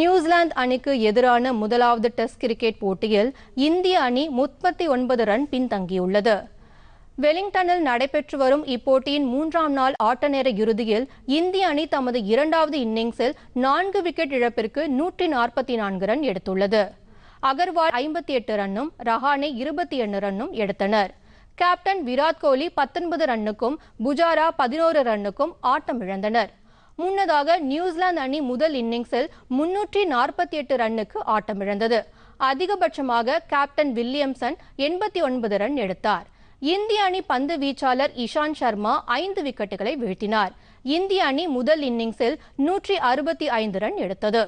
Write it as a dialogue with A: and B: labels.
A: New Zealand அணிக்கு எதிரான முதலாவது டெஸ்ட் கிரிக்கெட் போட்டியில் இந்திய அணி முப்பத்தி ஒன்பது ரன் பின்தங்கியுள்ளது வெலிங்டனில் நடைபெற்று வரும் இப்போட்டியின் மூன்றாம் நாள் ஆட்ட நேர இறுதியில் இந்திய அணி தமது இரண்டாவது இன்னிங்ஸில் நான்கு விக்கெட் இழப்பிற்கு நூற்றி நாற்பத்தி நான்கு ரன் எடுத்துள்ளது அகர்வால் ஐம்பத்தி எட்டு ரன்னும் ரஹானே இருபத்தி எண்ணு ரன்னும் எடுத்தனர் கேப்டன் விராட் கோலி பத்தொன்பது ரன்னுக்கும் புஜாரா பதினோரு ரன்னுக்கும் ஆட்டம் இழந்தனா் முன்னதாக நியூசிலாந்து அணி முதல் இன்னிங்ஸில் முன்னூற்றி நாற்பத்தி எட்டு ரன்னுக்கு ஆட்டமிழந்தது அதிகபட்சமாக கேப்டன் வில்லியம்சன் எண்பத்தி ஒன்பது ரன் எடுத்தார் இந்திய அணி பந்து வீச்சாளர் இஷாந்த் சர்மா ஐந்து விக்கெட்டுகளை வீழ்த்தினார் இந்திய அணி முதல் இன்னிங்ஸில் நூற்றி அறுபத்தி ஐந்து ரன் எடுத்தது